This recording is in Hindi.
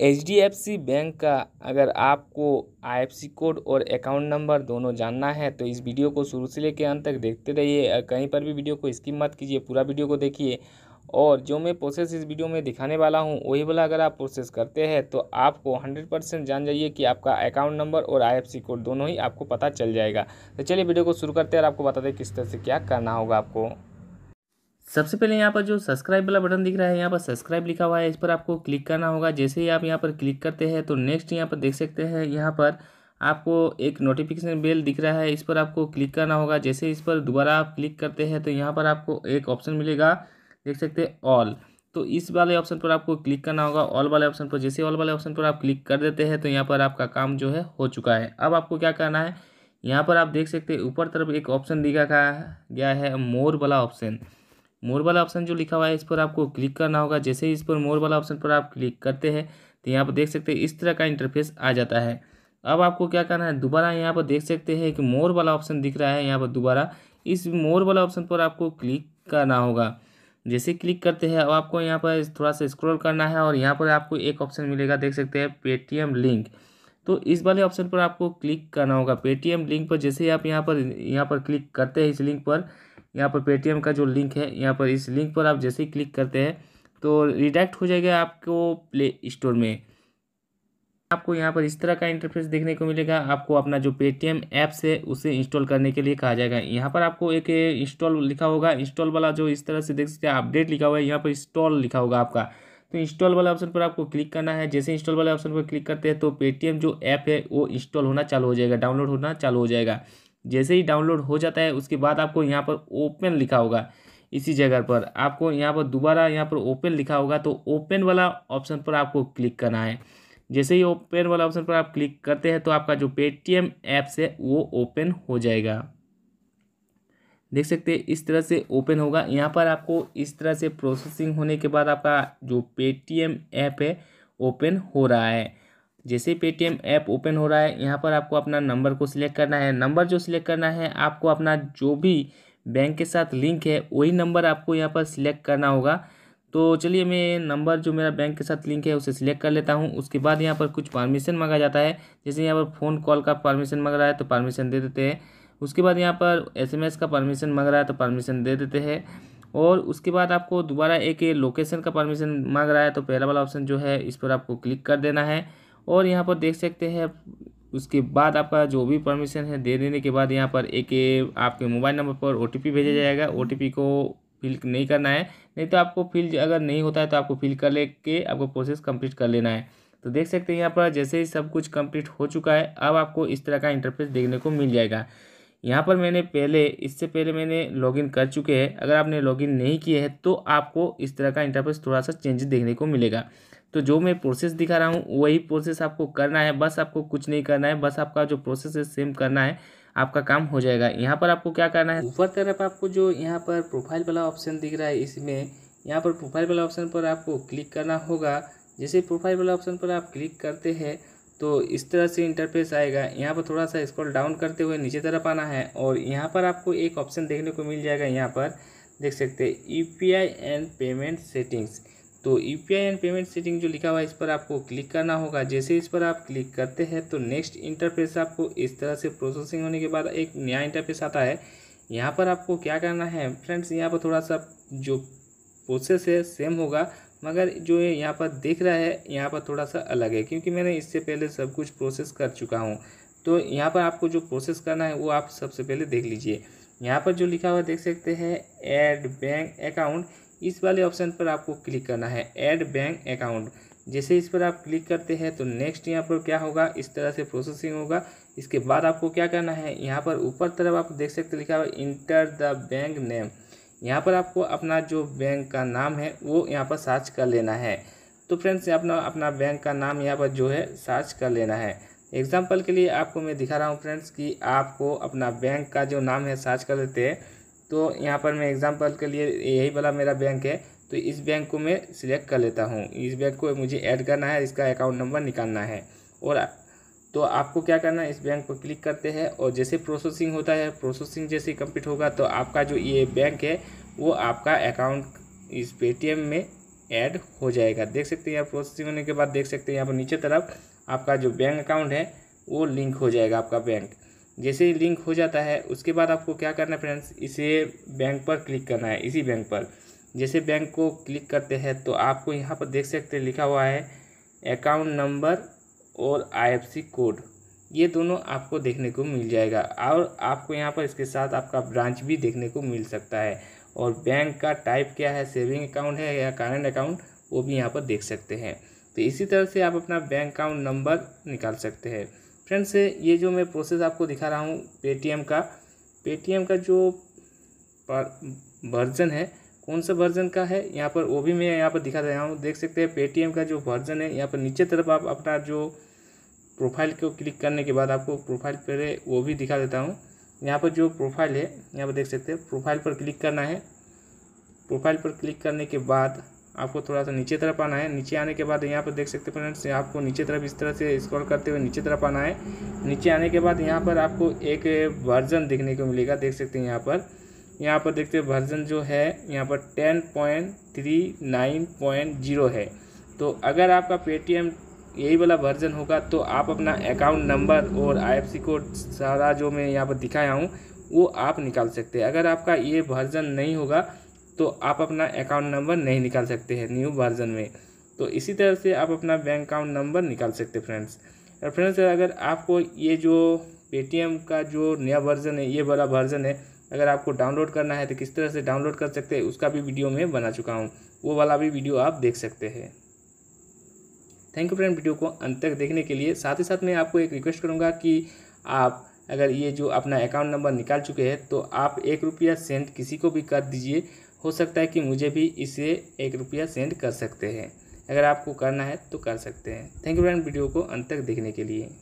H D F C bank का अगर आपको आई एफ सी कोड और अकाउंट नंबर दोनों जानना है तो इस वीडियो को शुरू से लेकर अंत तक देखते रहिए कहीं पर भी वीडियो को स्किप मत कीजिए पूरा वीडियो को देखिए और जो मैं प्रोसेस इस वीडियो में दिखाने वाला हूँ वही वाला अगर आप प्रोसेस करते हैं तो आपको 100 परसेंट जान जाइए कि आपका अकाउंट नंबर और सी कोड दोनों ही आपको पता चल जाएगा तो चलिए वीडियो को शुरू करते हैं और आपको बता दें किस तरह से क्या करना होगा आपको सबसे पहले यहाँ पर जो सब्सक्राइब वाला बटन दिख रहा है यहाँ पर सब्सक्राइब लिखा हुआ है इस पर आपको क्लिक करना होगा जैसे ही आप यहाँ पर क्लिक करते हैं तो नेक्स्ट यहाँ पर देख सकते हैं यहाँ पर आपको एक नोटिफिकेशन बेल दिख रहा है इस पर आपको क्लिक करना होगा जैसे इस पर दोबारा आप क्लिक करते हैं तो यहाँ पर आपको एक ऑप्शन मिलेगा देख सकते हैं ऑल तो इस वाले ऑप्शन पर आपको क्लिक करना होगा ऑल वाले ऑप्शन पर जैसे ऑल वाले ऑप्शन पर आप क्लिक कर देते हैं तो यहाँ पर आपका काम जो है हो चुका है अब आपको क्या करना है यहाँ पर आप देख सकते हैं ऊपर तरफ एक ऑप्शन दिखा गया है मोर वाला ऑप्शन मोर वाला ऑप्शन जो लिखा हुआ है इस पर आपको क्लिक करना होगा जैसे ही इस पर मोर वाला ऑप्शन पर आप क्लिक करते हैं तो यहाँ पर देख सकते हैं इस तरह का इंटरफेस आ जाता है अब आपको क्या करना है दोबारा यहाँ पर देख सकते हैं कि मोर वाला ऑप्शन दिख रहा है यहाँ पर दोबारा इस मोर वाला ऑप्शन पर आपको क्लिक करना होगा जैसे क्लिक करते हैं अब आपको यहाँ पर थोड़ा सा स्क्रॉल करना है और यहाँ पर आपको एक ऑप्शन मिलेगा देख सकते हैं पेटीएम लिंक तो इस वाले ऑप्शन पर आपको क्लिक करना होगा पेटीएम लिंक पर जैसे ही आप यहाँ पर यहाँ पर क्लिक करते हैं इस लिंक पर यहाँ पर पेटीएम का जो लिंक है यहाँ पर इस लिंक पर आप जैसे ही क्लिक करते हैं तो रिडायरेक्ट हो जाएगा आपको प्ले स्टोर में आपको यहाँ पर इस तरह का इंटरफेस देखने को मिलेगा आपको अपना जो पेटीएम ऐप्स है उसे इंस्टॉल करने के लिए कहा जाएगा यहाँ पर आपको एक इंस्टॉल लिखा होगा इंस्टॉल वाला जो इस तरह से देख सकते हैं अपडेट लिखा हुआ है यहाँ पर इंस्टॉल लिखा होगा आपका तो इंस्टॉल वाले ऑप्शन पर आपको क्लिक करना है जैसे इंस्टॉल वाले ऑप्शन पर क्लिक करते हैं तो पेटीएम जो ऐप है वो इंस्टॉल होना चालू हो जाएगा डाउनलोड होना चालू हो जाएगा जैसे ही डाउनलोड हो जाता है उसके बाद आपको यहाँ पर ओपन लिखा होगा इसी जगह पर आपको यहाँ पर दोबारा यहाँ पर ओपन लिखा होगा तो ओपन वाला ऑप्शन पर आपको क्लिक करना है जैसे ही ओपन वाला ऑप्शन पर आप क्लिक करते हैं तो आपका जो पेटीएम ऐप्स है वो ओपन हो जाएगा देख सकते हैं इस तरह से ओपन होगा यहाँ पर आपको इस तरह से प्रोसेसिंग होने के बाद आपका जो पेटीएम ऐप है ओपन हो रहा है जैसे पेटीएम ऐप ओपन हो रहा है यहाँ पर आपको अपना नंबर को सिलेक्ट करना है नंबर जो सिलेक्ट करना है आपको अपना जो भी बैंक के साथ लिंक है वही नंबर आपको यहाँ पर सिलेक्ट करना होगा तो चलिए मैं नंबर जो मेरा बैंक के साथ लिंक है उसे सिलेक्ट कर लेता हूँ उसके बाद यहाँ पर कुछ परमिशन मांगा जाता है जैसे यहाँ पर फ़ोन कॉल का परमिशन मांग रहा है तो परमिशन दे देते हैं उसके बाद यहाँ पर एसएमएस का परमिशन मांग रहा है तो परमिशन दे देते हैं और उसके बाद आपको दोबारा एक लोकेशन का परमिशन मांग रहा है तो पहला वाला ऑप्शन जो है इस पर आपको क्लिक कर देना है और यहाँ पर देख सकते हैं उसके बाद आपका जो भी परमिशन है दे देने के बाद यहाँ पर एक आपके मोबाइल नंबर पर ओ भेजा जाएगा ओ को फिल नहीं करना है नहीं तो आपको फिल अगर नहीं होता है तो आपको फिल कर ले के आपको प्रोसेस कंप्लीट कर लेना है तो देख सकते हैं यहाँ पर जैसे ही सब कुछ कंप्लीट हो चुका है अब आपको इस तरह का इंटरफेस देखने को मिल जाएगा यहाँ पर मैंने पहले इससे पहले मैंने लॉगिन कर चुके हैं अगर आपने लॉगिन नहीं किए हैं तो आपको इस तरह का इंटरफेस थोड़ा सा चेंज देखने को मिलेगा तो जो मैं प्रोसेस दिखा रहा हूँ वही प्रोसेस आपको करना है बस आपको कुछ नहीं करना है बस आपका जो प्रोसेस है सेम करना है आपका काम हो जाएगा यहाँ पर आपको क्या करना है ऊपर तरफ आपको जो यहाँ पर प्रोफाइल वाला ऑप्शन दिख रहा है इसमें यहाँ पर प्रोफाइल वाला ऑप्शन पर आपको क्लिक करना होगा जैसे प्रोफाइल वाला ऑप्शन पर आप क्लिक करते हैं तो इस तरह से इंटरफेस आएगा यहाँ पर थोड़ा सा स्क्रॉल डाउन करते हुए नीचे तरफ आना है और यहाँ पर आपको एक ऑप्शन देखने को मिल जाएगा यहाँ पर देख सकते हैं U P I and payment settings तो U P I and payment setting जो लिखा हुआ है इस पर आपको क्लिक करना होगा जैसे इस पर आप क्लिक करते हैं तो नेक्स्ट इंटरफेस आपको इस तरह से प्रोसेसिंग होने के बाद एक नया इंटरफेस आता है यहाँ पर आपको क्या करना है फ्रेंड्स यहाँ पर थोड़ा सा जो प्रोसेस है सेम होगा मगर जो ये यहाँ पर देख रहा है यहाँ पर थोड़ा सा अलग है क्योंकि मैंने इससे पहले सब कुछ प्रोसेस कर चुका हूँ तो यहाँ पर आपको जो प्रोसेस करना है वो आप सबसे पहले देख लीजिए यहाँ पर जो लिखा हुआ देख सकते हैं ऐड बैंक अकाउंट इस वाले ऑप्शन पर आपको क्लिक करना है ऐड बैंक अकाउंट जैसे इस पर आप क्लिक करते हैं तो नेक्स्ट यहाँ पर क्या होगा इस तरह से प्रोसेसिंग होगा इसके बाद आपको क्या करना है यहाँ पर ऊपर तरफ आप देख सकते लिखा हुआ इंटर द बैंक नेम यहाँ पर आपको अपना जो बैंक का नाम है वो यहाँ पर सर्च कर लेना है तो फ्रेंड्स अपना अपना बैंक का नाम यहाँ पर जो है सर्च कर लेना है एग्जाम्पल के लिए आपको मैं दिखा रहा हूँ फ्रेंड्स कि आपको अपना बैंक का जो नाम है सर्च कर लेते हैं तो यहाँ पर मैं एग्जाम्पल के लिए यही वाला मेरा बैंक है तो इस बैंक को मैं सिलेक्ट कर लेता हूँ इस बैंक को मुझे ऐड करना है इसका अकाउंट नंबर निकालना है और तो आपको क्या करना है इस बैंक पर क्लिक करते हैं और जैसे प्रोसेसिंग होता है प्रोसेसिंग जैसे कंप्लीट होगा तो आपका जो ये बैंक है वो आपका अकाउंट इस पेटीएम में ऐड हो जाएगा देख सकते हैं यहाँ प्रोसेसिंग होने के बाद देख सकते हैं यहाँ पर नीचे तरफ आपका जो बैंक अकाउंट है वो लिंक हो जाएगा आपका बैंक जैसे ही लिंक हो जाता है उसके बाद आपको क्या करना है फ्रेंड्स इसे बैंक पर क्लिक करना है इसी बैंक पर जैसे बैंक को क्लिक करते हैं तो आपको यहाँ पर देख सकते हैं लिखा हुआ है अकाउंट नंबर और आईएफसी कोड ये दोनों आपको देखने को मिल जाएगा और आपको यहाँ पर इसके साथ आपका ब्रांच भी देखने को मिल सकता है और बैंक का टाइप क्या है सेविंग अकाउंट है या करेंट अकाउंट वो भी यहाँ पर देख सकते हैं तो इसी तरह से आप अपना बैंक अकाउंट नंबर निकाल सकते हैं फ्रेंड्स ये जो मैं प्रोसेस आपको दिखा रहा हूँ पेटीएम का पेटीएम का जो वर्जन है कौन सा वर्जन का है यहाँ पर वो भी मैं यहाँ पर दिखा रहा हूँ देख सकते हैं पेटीएम का जो वर्जन है यहाँ पर नीचे तरफ आप अपना जो प्रोफाइल को क्लिक करने के बाद आपको प्रोफाइल पर वो भी दिखा देता हूँ यहाँ पर जो प्रोफाइल है यहाँ पर देख सकते हैं प्रोफाइल पर क्लिक करना है प्रोफाइल पर क्लिक करने के बाद आपको थोड़ा सा नीचे तरफ आना है नीचे आने के बाद यहाँ पर देख सकते हैं फ्रेंड्स आपको नीचे तरफ इस तरह से स्क्रॉल करते हुए नीचे तरफ आना है नीचे आने के बाद यहाँ पर आपको एक वर्जन देखने को मिलेगा देख सकते हैं यहाँ पर यहाँ पर देखते हैं वर्जन जो है यहाँ पर ten point three nine point zero है तो अगर आपका पेटीएम यही वाला वर्जन होगा तो आप अपना अकाउंट नंबर और सी कोड सारा जो मैं यहाँ पर दिखाया हूँ वो आप निकाल सकते हैं अगर आपका ये वर्जन नहीं होगा तो आप अपना अकाउंट नंबर नहीं निकाल सकते हैं न्यू वर्जन में तो इसी तरह से आप अपना बैंक अकाउंट नंबर निकाल सकते हैं फ्रेंड्स और फ्रेंड्स अगर आपको ये जो पेटीएम का जो नया वर्जन है ये वाला वर्जन है अगर आपको डाउनलोड करना है तो किस तरह से डाउनलोड कर सकते हैं उसका भी वीडियो मैं बना चुका हूँ वो वाला भी वीडियो आप देख सकते हैं थैंक यू फ्रेंड वीडियो को अंत तक देखने के लिए साथ ही साथ मैं आपको एक रिक्वेस्ट करूँगा कि आप अगर ये जो अपना अकाउंट नंबर निकाल चुके हैं तो आप एक रुपया सेंट किसी को भी कर दीजिए हो सकता है कि मुझे भी इसे एक रुपया सेंड कर सकते हैं अगर आपको करना है तो कर सकते हैं थैंक यू फ्रेंड वीडियो को अंत तक देखने के लिए